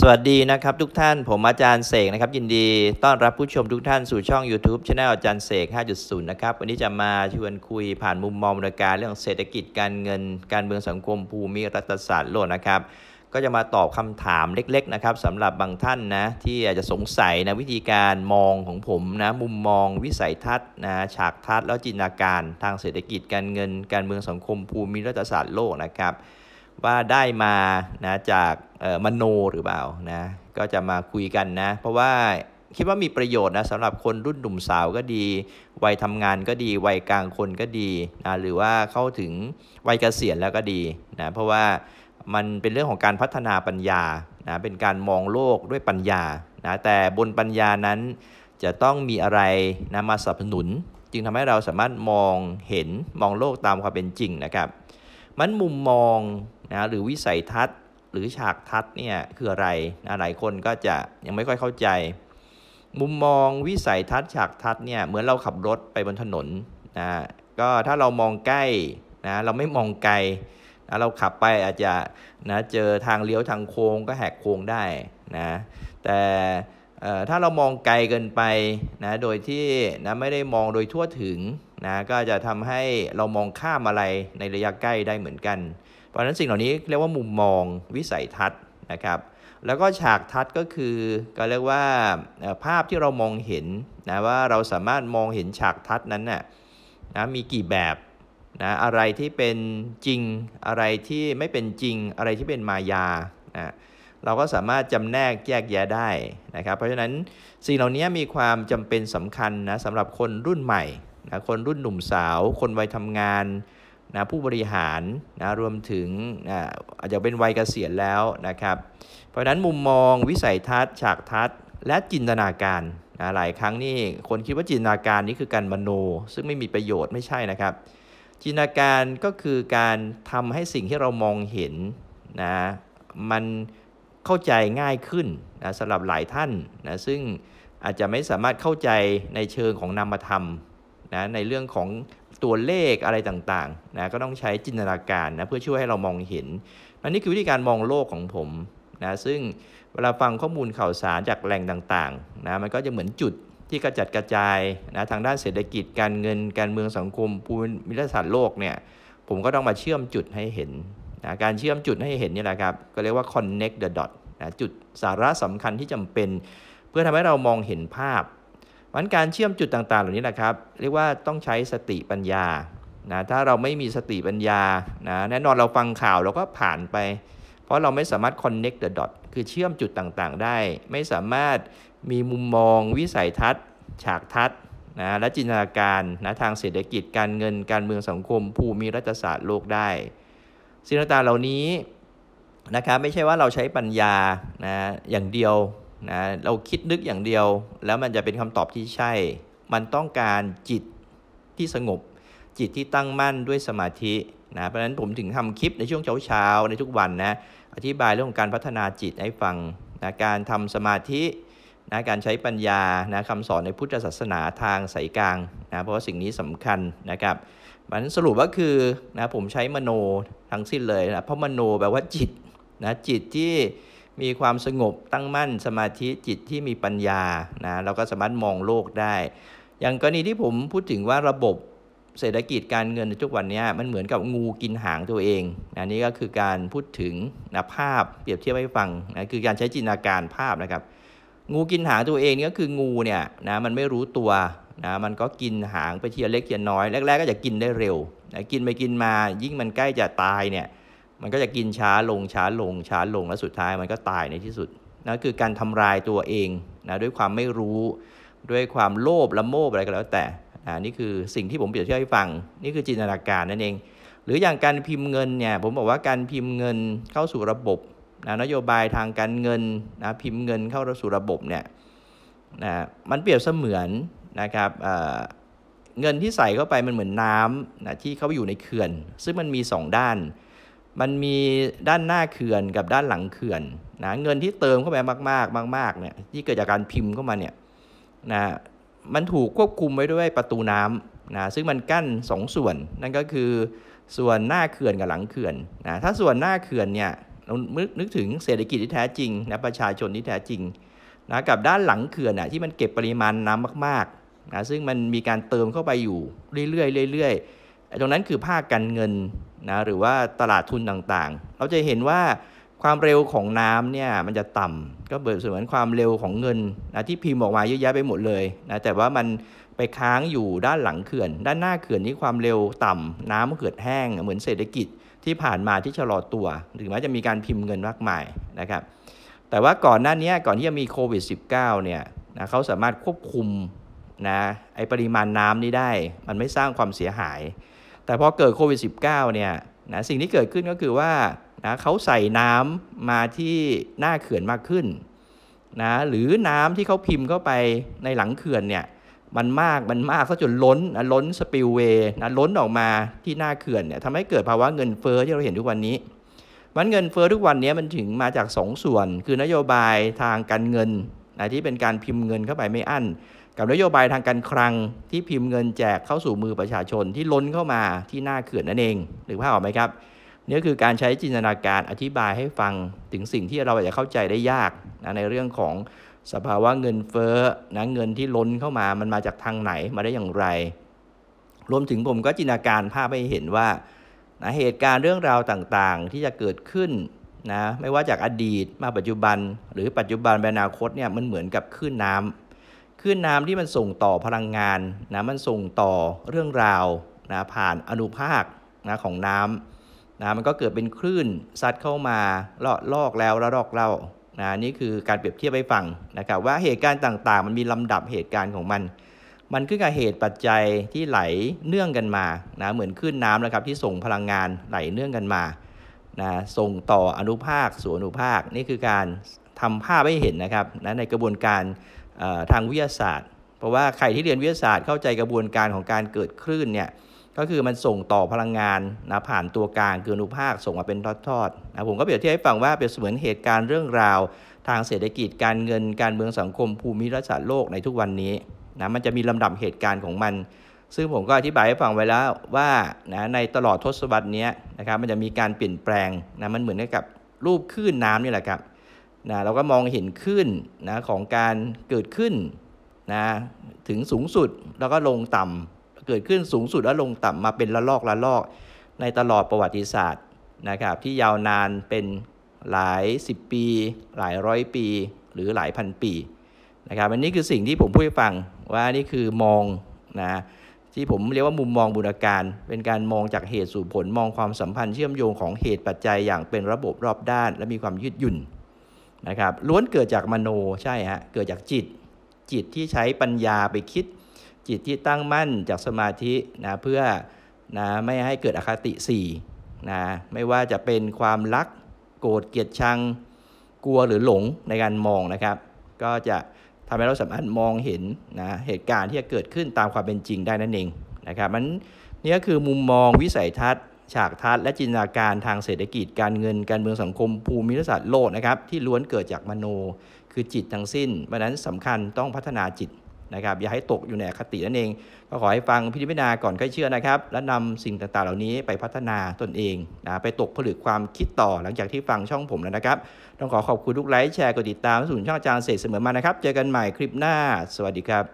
สวัสดีนะครับทุกท่านผมอาจารย์เสกนะครับ ยินดีต้อนรับผู้ชมทุกท่านสู่ช่อง YouTube ช h anel อาจารย์เสก 5.0 นะครับ วันนี้จะมาชวนคุยผ่านมุมมองบริการเรื่องเศรษฐกิจการเงิน การเมืองสังคมภูมิรัฐศาสตร์โลกนะครับ ก็จะมาตอบคำถามเล็กๆนะครับสำหรับบางท่านนะ ที่อาจจะสงสัยนะวิธีการมองของผมนะ มุมมองวิสัยทัศน์นะฉากทัศน์แล้วจินตนาการ ทางเศรษฐกิจการเงิน การเมืองสังคมภูมิรัฐศาสตร์โลกนะครับว่าได้มานะจากมโนหรือเปล่านะ ก็จะมาคุยกันนะ เพราะว่าคิดว่ามีประโยชน์นะสำหรับคนรุ่นหนุ่มสาวก็ดี วัยทำงานก็ดี วัยกลางคนก็ดีนะ หรือว่าเข้าถึงวัยเกษียณแล้วก็ดีนะ เพราะว่ามันเป็นเรื่องของการพัฒนาปัญญานะ เป็นการมองโลกด้วยปัญญา นะ แต่บนปัญญานั้นจะต้องมีอะไรนะมาสนับสนุน จึงทำให้เราสามารถมองเห็นมองโลกตามความเป็นจริงนะครับ มันมุมมองนะหรือวิสัยทัศน์หรือฉากทัศน์เนี่ยคืออะไรนะหลายคนก็จะยังไม่ค่อยเข้าใจ มุมมองวิสัยทัศน์ฉากทัศน์เนี่ยเหมือนเราขับรถไปบนถนนนะก็ถ้าเรามองใกล้นะเราไม่มองไกลนะเราขับไปอาจจะนะเจอทางเลี้ยวทางโค้งก็แหกโค้งได้นะแต่ถ้าเรามองไกลเกินไปนะโดยที่นะไม่ได้มองโดยทั่วถึงนะก็จะทำให้เรามองข้ามอะไรในระยะใกล้ได้เหมือนกันเพราะฉะนั้นสิ่งเหล่านี้เรียกว่ามุมมองวิสัยทัศน์นะครับแล้วก็ฉากทัศน์ก็คือก็เรียกว่าภาพที่เรามองเห็นนะว่าเราสามารถมองเห็นฉากทัศน์นั้นนะ่ะนะมีกี่แบบนะอะไรที่เป็นจริงอะไรที่ไม่เป็นจริงอะไรที่เป็นมายานะเราก็สามารถจำแนกแยกแยะได้นะครับเพราะฉะนั้นสิ่งเหล่านี้มีความจำเป็นสำคัญนะสำหรับคนรุ่นใหม่นะคนรุ่นหนุ่มสาว คนวัยทำงานนะผู้บริหารนะรวมถึงนะอาจจะเป็นวัยเกษียณแล้วนะครับ เพราะฉะนั้นมุมมองวิสัยทัศน์ฉากทัศน์และจินตนาการนะหลายครั้งนี่คนคิดว่าจินตนาการนี้คือการมโนซึ่งไม่มีประโยชน์ไม่ใช่นะครับ จินตนาการก็คือการทำให้สิ่งที่เรามองเห็นนะมันเข้าใจง่ายขึ้นนะสำหรับหลายท่านนะซึ่งอาจจะไม่สามารถเข้าใจในเชิงของนามธรรมนะในเรื่องของตัวเลขอะไรต่างๆนะก็ต้องใช้จินตนาการนะเพื่อช่วยให้เรามองเห็นอันนี้คือวิธีการมองโลกของผมนะซึ่งเวลาฟังข้อมูลข่าวสารจากแหล่งต่างๆนะมันก็จะเหมือนจุดที่กระจัดกระจายนะทางด้านเศรษฐกิจการเงินการเมืองสังคมภูมิรัฐศาสตร์โลกเนี่ยผมก็ต้องมาเชื่อมจุดให้เห็นนะการเชื่อมจุดให้เห็นนี่แหละครับก็เรียกว่า connect the dot นะจุดสาระสำคัญที่จำเป็น เพื่อทำให้เรามองเห็นภาพันการเชื่อมจุดต่างๆเหล่านี้นะครับ เรียกว่าต้องใช้สติปัญญา นะถ้าเราไม่มีสติปัญญา นะแน่นอนเราฟังข่าวเราก็ผ่านไป เพราะเราไม่สามารถ connect the dot คือเชื่อมจุดต่างๆ ได้ ไม่สามารถมีมุมมองวิสัยทัศน์ ฉากทัศน์นะและจินตนาการนะทางเศรษฐกิจการเงินการเมืองสังคมภูมิรัฐศาสตร์โลกได้สิ่งต่างๆเหล่านี้นะครับไม่ใช่ว่าเราใช้ปัญญานะอย่างเดียวนะเราคิดนึกอย่างเดียว แล้วมันจะเป็นคำตอบที่ใช่ มันต้องการจิตที่สงบ จิตที่ตั้งมั่นด้วยสมาธินะ เพราะฉะนั้นผมถึงทำคลิปในช่วงเช้าๆ ในทุกวันนะอธิบายเรื่องของการพัฒนาจิตให้ฟังนะการทำสมาธินะการใช้ปัญญานะคำสอนในพุทธศาสนาทางสายกลางนะเพราะว่าสิ่งนี้สำคัญนะครับมันสรุปก็คือนะผมใช้มโนทั้งสิ้นเลยนะเพราะมโนแปลว่าจิตนะจิตที่มีความสงบตั้งมั่นสมาธิจิตที่มีปัญญานะเราก็สามารถมองโลกได้ อย่างกรณีที่ผมพูดถึงว่าระบบเศรษฐกิจการเงินในทุกวันนี้มันเหมือนกับงูกินหางตัวเองอันนี้ก็คือการพูดถึงนะภาพเปรียบเทียบให้ฟังนะคือการใช้จินตนาการภาพนะครับงูกินหางตัวเองก็คืองูเนี่ยนะมันไม่รู้ตัวนะมันก็กินหางไปทีละเล็กทีละน้อยแรกๆก็จะกินได้เร็วนะกินไปกินมายิ่งมันใกล้จะตายเนี่ยมันก็จะกินช้าลงช้าลงช้าลงแล้วสุดท้าย มันก็ตายในที่สุดนั่ะคือการทำลายตัวเองนะด้วยความไม่รู้ด้วยความโลภละโมบอะไรก็แล้วแต่นนี่คือสิ่งที่ผมเปรียบเทียบให้ฟัง นี่คือจินตนาการนั่นเองหรืออย่างการพิมพ์เงินเนี่ยผมบอกว่าการพิมพ์เงินเข้าสู่ระบบนะนโยบายทางการเงินนะพิมพ์เงินเข้าสู่ระบบเนี่ยนะมันเปรียบเสมือนนะครับเเงินที่ใส่เข้าไปมันเหมือนน้ำนะที่เขาอยู่ในเขื่อน ซึ่งมันมี 2 ด้านมันมีด้านหน้าเขื่อนกับด้านหลังเขื่อนนะเงินที่เติมเข้าไปมากๆมากๆเนี่ยที่เกิดจากการพิมพ์เข้ามาเนี่ยนะมันถูกควบคุมไว้ด้วยประตูน้ำนะซึ่งมันกั้น2สส่วนนั่นก็คือ ส่วนหน้าเขื่อนกับหลังเขื่อนนะถ้าส่วนหน้าเขื่อนเนี่ยเรานึกถึงเศรษฐกิจที่แท้จริงนะประชาชนที่แท้จริงนะกับด้านหลังเขื่อนอ่ะที่มันเก็บปริมาณน้ำมากๆนะซึ่งมันมีการเติมเข้าไปอยู่ เรื่อยๆเรื่อยๆตรงนั้นคือภาคการเงินนะหรือว่าตลาดทุนต่างๆ เราจะเห็นว่าความเร็วของน้ำเนี่ยมันจะต่ำ ก็เบิดเสมือนความเร็วของเงินนะที่พิมพ์ออกมาเยอะแยะไปหมดเลยนะแต่ว่ามันไปค้างอยู่ด้านหลังเขื่อน ด้านหน้าเขื่อนนี่ความเร็วต่ำน้ำเกิดแห้งเหมือนเศรษฐกิจที่ผ่านมาที่ชะลอตัวหรือแม้จะมีการพิมพ์เงินมากมายนะครับแต่ว่าก่อนหน้านี้ก่อนที่จะมีโควิด -19 เนี่ยนะเขาสามารถควบคุมนะไอปริมาณน้ำนี้ได้ มันไม่สร้างความเสียหายแต่พอเกิดโควิด -19 เนี่ยนะสิ่งที่เกิดขึ้นก็คือว่านะเขาใส่น้ำมาที่หน้าเขื่อนมากขึ้นนะหรือน้ำที่เขาพิมพ์เข้าไปในหลังเขื่อนเนี่ยมันมากมันมากซะจนล้นนะล้นสปิลเวย์นะล้นออกมาที่หน้าเขื่อนเนี่ยทำให้เกิดภาวะเงินเฟอ้อที่เราเห็นทุกวันนี้มันเงินเฟอ้อทุกวันนี้มันถึงมาจาก2สส่วน คือนโยบายทางการเงินนะที่เป็นการพิมพ์เงินเข้าไปไม่อั้นกับนโยบายทางการคลังที่พิมพ์เงินแจกเข้าสู่มือประชาชนที่ล้นเข้ามาที่หน้าเขื่อนนั่นเอง หรือภาพออกไหมครับนี่คือการใช้จินตนาการอธิบายให้ฟังถึงสิ่งที่เราอาจจะเข้าใจได้ยากนะในเรื่องของสภาวะเงินเฟ้อนะเงินที่ล้นเข้ามามันมาจากทางไหนมาได้อย่างไรรวมถึงผมก็จินตนาการภาพให้เห็นว่านะเหตุการณ์เรื่องราวต่างๆ ที่จะเกิดขึ้นนะไม่ว่าจากอดีตมาปัจจุบัน หรือปัจจุบันไปอนาคตเนี่ยมันเหมือนกับขึ้นน้ำคลื่นน้ำที่มันส่งต่อพลังงานนะมันส่งต่อเรื่องราวนะผ่านอนุภาคนะของน้ำนะมันก็เกิดเป็นคลื่นซัดเข้ามาลอกลอกแล้วระลอกเล่านะนี่คือการเปรียบเทียบไปฟังนะครับว่าเหตุการณ์ต่างๆ มันมีลำดับเหตุการณ์ของมัน มันขึ้นกับเหตุปัจจัยที่ไหลเนื่องกันมานะเหมือนคลื่นน้ำนะครับ ที่ส่งพลังงานไหลเนื่องกันมานะส่งต่ออนุภาคสู่อนุภาค นี่คือการทำภาพให้เห็นนะครับนะในกระบวนการทางวิทยาศาสตร์ เพราะว่าใครที่เรียนวิทยาศาสตร์เข้าใจกระบวนการของการเกิดคลื่นเนี่ย ก็คือมันส่งต่อพลังงานนะผ่านตัวกลางคืออนุภาคส่งมาเป็นทอดๆนะผมก็เปรียบเทียบให้ฟังว่าเป็นเสมือนเหตุการณ์เรื่องราว ทางเศรษฐกิจการเงินการเมืองสังคมภูมิรัฐศาสตร์โลกในทุกวันนี้นะมันจะมีลำดับเหตุการณ์ของมัน ซึ่งผมก็อธิบายให้ฟังไว้แล้วว่านะในตลอดทศวรรษนี้นะครับมันจะมีการเปลี่ยนแปลงนะมันเหมือนกับรูปคลื่นน้ำนี่แหละครับนะเรา ก็มองเห็น ขึ้น นะ ของการเกิดขึ้น นะ ถึงสูงสุดแล้ว ก็ ลงต่ำเกิดขึ้นสูงสุดแล้ว ลง ต่ำมาเป็นละลอกละลอกในตลอดประวัติศาสตร์ นะครับ ที่ยาวนานเป็นหลาย 10 ปี หลายร้อย ปี หรือหลาย พัน ปี นะครับ อันนี้คือสิ่งที่ผม พูดให้ฟัง ว่า นี่ คือมอง นะ ที่ผมเรียกว่า มุม มองบุรการ เป็น การ มอง จาก เหตุ สู่ ผล มอง ความสัมพันธ์ เชื่อมโยง ของ เหตุ ปัจจัย อย่าง เป็น ระบบ รอบ ด้าน และ มี ความ ยืดหยุ่นนะครับล้วนเกิดจากมโนใช่ฮะเกิดจากจิตจิตที่ใช้ปัญญาไปคิด จิตที่ตั้งมั่นจากสมาธินะเพื่อนะไม่ให้เกิดอคติ4นะไม่ว่าจะเป็นความรัก โกรธเกลียดชัง กลัวหรือหลงในการมองนะครับก็จะทำให้เราสามารถมองเห็นนะเหตุการณ์ที่จะเกิดขึ้นตามความเป็นจริงได้นั่นเองนะครับมันนี่ก็คือมุมมองวิสัยทัศน์ฉากทัศน์และจินตนาการทางเศรษฐกิจการเงินการเมืองสังคมภูมิรัศดร์โลกนะครับที่ล้วนเกิดจากมโน คือจิตทั้งสิ้นเพราะนั้นสำคัญต้องพัฒนาจิตนะครับ อย่าให้ตกอยู่ในอคตินั่นเอง ก็ขอให้ฟังพิจารณาก่อนค่อยเชื่อนะครับ และนำสิ่งต่างๆเหล่านี้ไปพัฒนาตนเองนะไปตกผลึกความคิดต่อหลังจากที่ฟังช่องผมแล้วนะครับ ต้องขอขอบคุณทุกไลค์แชร์กดติดตามสูนช่องอาจารย์เสฐเสมอมานะครับเจอกันใหม่คลิปหน้า สวัสดีครับ